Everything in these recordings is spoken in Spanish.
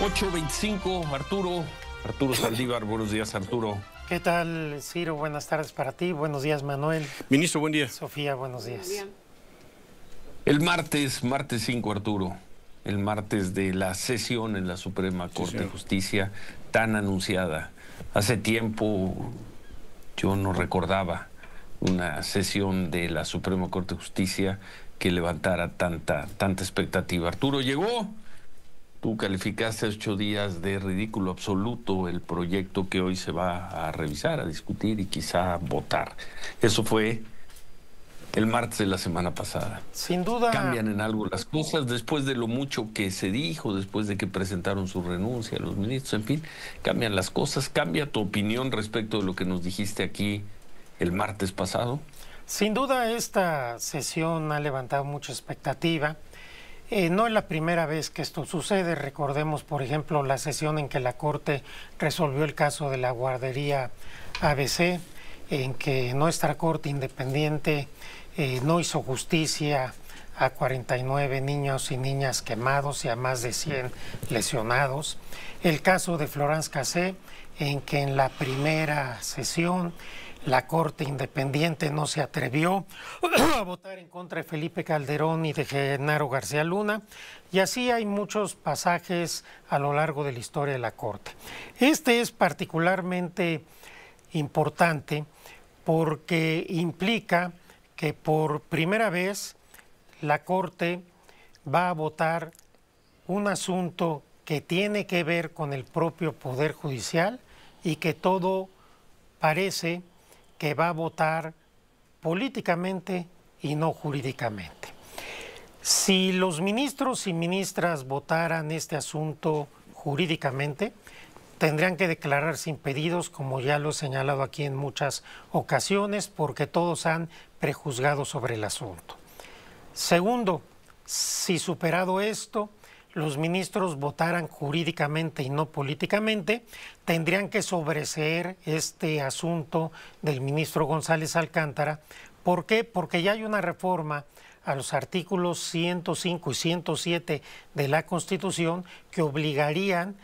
825, Arturo. Arturo Saldívar, buenos días, Arturo. ¿Qué tal, Ciro? Buenas tardes para ti. Buenos días, Manuel. Ministro, buen día. Sofía, buenos días. El martes, martes 5, Arturo, el martes de la sesión en la Suprema Corte de Justicia, tan anunciada. Hace tiempo yo no recordaba una sesión de la Suprema Corte de Justicia que levantara tanta, tanta expectativa. Arturo llegó, Tú calificaste ocho días de ridículo absoluto el proyecto que hoy se va a revisar, a discutir y quizá votar. Eso fue el martes de la semana pasada. Sin duda. Cambian en algo las cosas después de lo mucho que se dijo, después de que presentaron su renuncia a los ministros, en fin, cambian las cosas. ¿Cambia tu opinión respecto de lo que nos dijiste aquí el martes pasado? Sin duda esta sesión ha levantado mucha expectativa. Eh, no es la primera vez que esto sucede. Recordemos, por ejemplo, la sesión en que la Corte resolvió el caso de la guardería ABC, en que nuestra Corte Independiente eh, no hizo justicia a 49 niños y niñas quemados y a más de 100 lesionados. El caso de Florence Cassé, en que en la primera sesión la Corte Independiente no se atrevió a votar en contra de Felipe Calderón y de Genaro García Luna. Y así hay muchos pasajes a lo largo de la historia de la Corte. Este es particularmente importante porque implica que por primera vez la Corte va a votar un asunto que tiene que ver con el propio Poder Judicial y que todo parece que va a votar políticamente y no jurídicamente. Si los ministros y ministras votaran este asunto jurídicamente, tendrían que declararse impedidos, como ya lo he señalado aquí en muchas ocasiones, porque todos han prejuzgado sobre el asunto. Segundo, si superado esto, los ministros votaran jurídicamente y no políticamente, tendrían que sobreseer este asunto del ministro González Alcántara. ¿Por qué? Porque ya hay una reforma a los artículos 105 y 107 de la Constitución que obligarían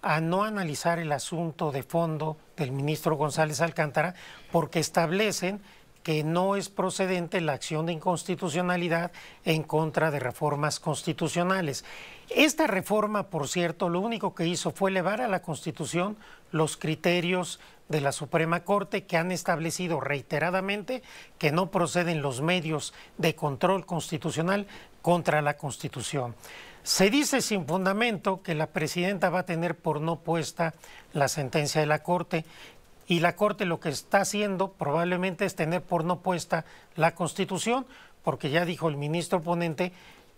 a no analizar el asunto de fondo del ministro González Alcántara porque establecen que no es procedente la acción de inconstitucionalidad en contra de reformas constitucionales. Esta reforma, por cierto, lo único que hizo fue elevar a la Constitución los criterios de la Suprema Corte que han establecido reiteradamente que no proceden los medios de control constitucional contra la Constitución. Se dice sin fundamento que la presidenta va a tener por no puesta la sentencia de la Corte y la Corte lo que está haciendo probablemente es tener por no puesta la Constitución, porque ya dijo el ministro ponente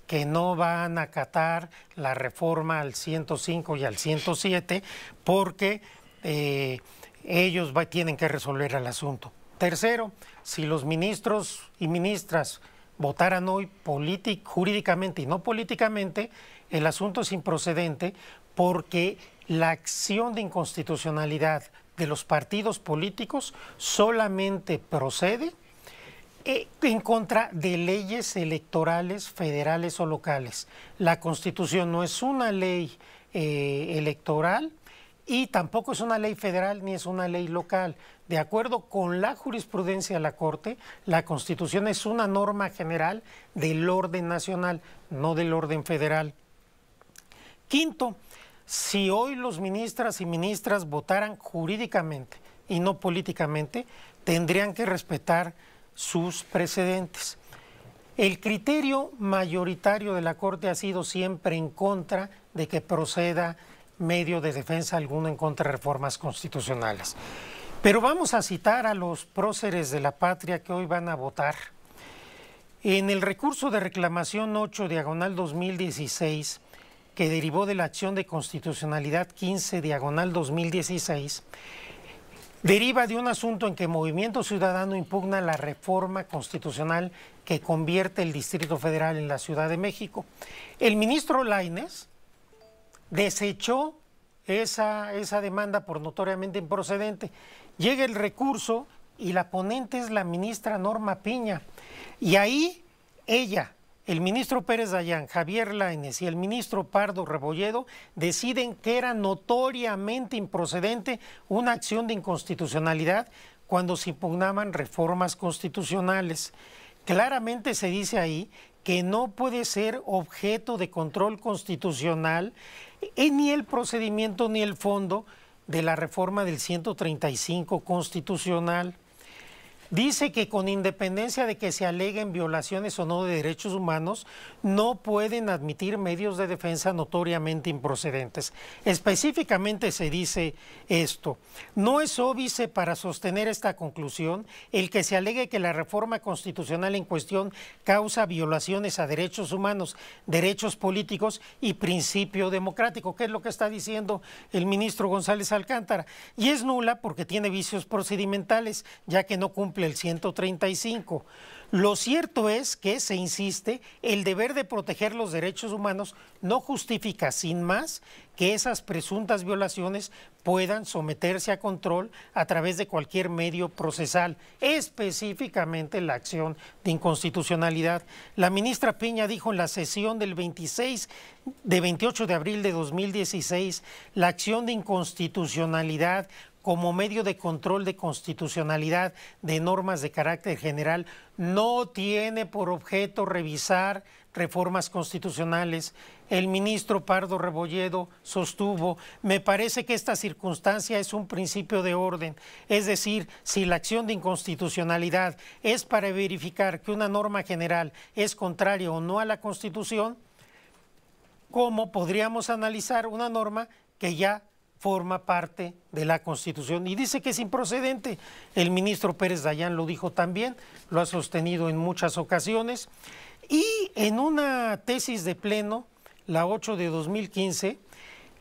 que no van a acatar la reforma al 105 y al 107 porque eh, ellos tienen que resolver el asunto. Tercero, si los ministros y ministras votaran hoy jurídicamente y no políticamente, el asunto es improcedente porque la acción de inconstitucionalidad de los partidos políticos solamente procede eh, en contra de leyes electorales federales o locales. La constitución no es una ley eh, electoral y tampoco es una ley federal ni es una ley local. De acuerdo con la jurisprudencia de la Corte, la constitución es una norma general del orden nacional, no del orden federal. Quinto, si hoy los ministras y ministras votaran jurídicamente y no políticamente, tendrían que respetar sus precedentes. El criterio mayoritario de la Corte ha sido siempre en contra de que proceda medio de defensa alguno en contra de reformas constitucionales. Pero vamos a citar a los próceres de la patria que hoy van a votar. En el recurso de reclamación 8, diagonal 2016, que derivó de la acción de constitucionalidad 15 diagonal 2016, deriva de un asunto en que Movimiento Ciudadano impugna la reforma constitucional que convierte el Distrito Federal en la Ciudad de México. El ministro Laines desechó esa, esa demanda por notoriamente improcedente. Llega el recurso y la ponente es la ministra Norma Piña. Y ahí ella, el ministro Pérez Dayán, Javier Laines y el ministro Pardo Rebolledo deciden que era notoriamente improcedente una acción de inconstitucionalidad cuando se impugnaban reformas constitucionales. Claramente se dice ahí que no puede ser objeto de control constitucional eh, ni el procedimiento ni el fondo de la reforma del 135 constitucional. Dice que con independencia de que se aleguen violaciones o no de derechos humanos, no pueden admitir medios de defensa notoriamente improcedentes. Específicamente se dice esto. No es óbice para sostener esta conclusión el que se alegue que la reforma constitucional en cuestión causa violaciones a derechos humanos, derechos políticos y principio democrático, que es lo que está diciendo el ministro González Alcántara. Y es nula porque tiene vicios procedimentales, ya que no cumple el 135. Lo cierto es que, se insiste, el deber de proteger los derechos humanos no justifica sin más que esas presuntas violaciones puedan someterse a control a través de cualquier medio procesal, específicamente la acción de inconstitucionalidad. La ministra Piña dijo en la sesión del 26 de 28 de abril de 2016, la acción de inconstitucionalidad como medio de control de constitucionalidad de normas de carácter general no tiene por objeto revisar reformas constitucionales. El ministro Pardo Rebolledo sostuvo, me parece que esta circunstancia es un principio de orden, es decir, si la acción de inconstitucionalidad es para verificar que una norma general es contraria o no a la Constitución, ¿cómo podríamos analizar una norma que ya forma parte de la Constitución. Y dice que es improcedente. El ministro Pérez Dayán lo dijo también, lo ha sostenido en muchas ocasiones. Y en una tesis de pleno, la 8 de 2015,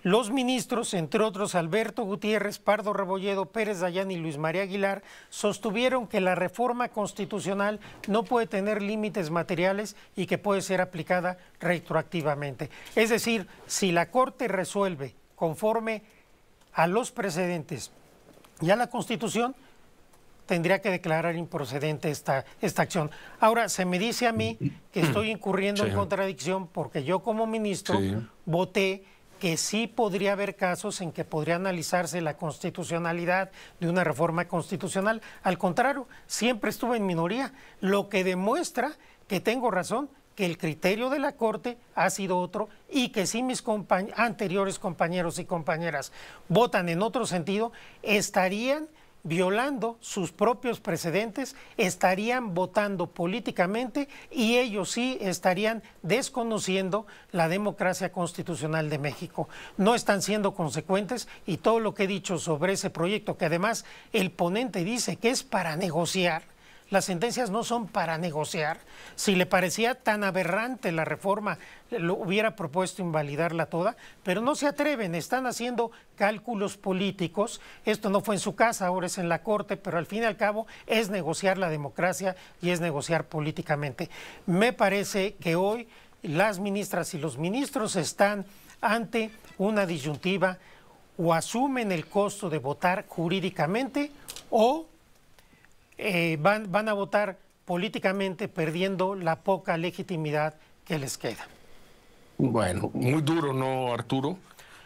los ministros, entre otros Alberto Gutiérrez, Pardo Rebolledo, Pérez Dayán y Luis María Aguilar, sostuvieron que la reforma constitucional no puede tener límites materiales y que puede ser aplicada retroactivamente. Es decir, si la Corte resuelve conforme a los precedentes y a la Constitución, tendría que declarar improcedente esta, esta acción. Ahora, se me dice a mí que estoy incurriendo en contradicción porque yo como ministro voté que sí podría haber casos en que podría analizarse la constitucionalidad de una reforma constitucional. Al contrario, siempre estuve en minoría, lo que demuestra que tengo razón que el criterio de la Corte ha sido otro y que si mis anteriores compañeros y compañeras votan en otro sentido, estarían violando sus propios precedentes, estarían votando políticamente y ellos sí estarían desconociendo la democracia constitucional de México. No están siendo consecuentes y todo lo que he dicho sobre ese proyecto, que además el ponente dice que es para negociar, las sentencias no son para negociar. Si le parecía tan aberrante la reforma, lo hubiera propuesto invalidarla toda, pero no se atreven, están haciendo cálculos políticos. Esto no fue en su casa, ahora es en la Corte, pero al fin y al cabo es negociar la democracia y es negociar políticamente. Me parece que hoy las ministras y los ministros están ante una disyuntiva o asumen el costo de votar jurídicamente o eh, van, a votar políticamente perdiendo la poca legitimidad que les queda. Bueno, muy duro, ¿no, Arturo?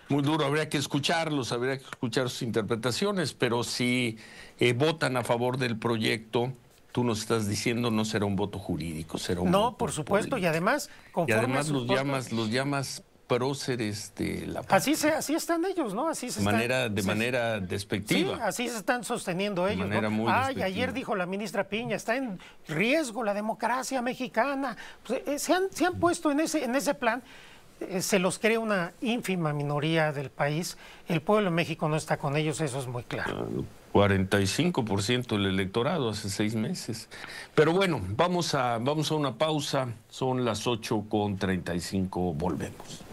Muy duro, habría que escucharlos, habría que escuchar sus interpretaciones, pero si eh, votan a favor del proyecto, tú nos estás diciendo no será un voto jurídico, será un No, por supuesto, y además, conforme y además los llamas los llamas próceres de la Así, se, así están ellos, ¿no? Así se manera, de manera despectiva. Sí, así se están sosteniendo ellos. Ay, ayer dijo la ministra Piña, está en riesgo la democracia mexicana. Pues, eh, se, han, se han puesto en ese, en ese plan eh, se los cree una ínfima minoría del país. El pueblo de México no está con ellos, eso es muy claro. 45% ah, del electorado hace seis meses. Pero bueno, vamos a, vamos a una pausa. Son las 8.35, volvemos.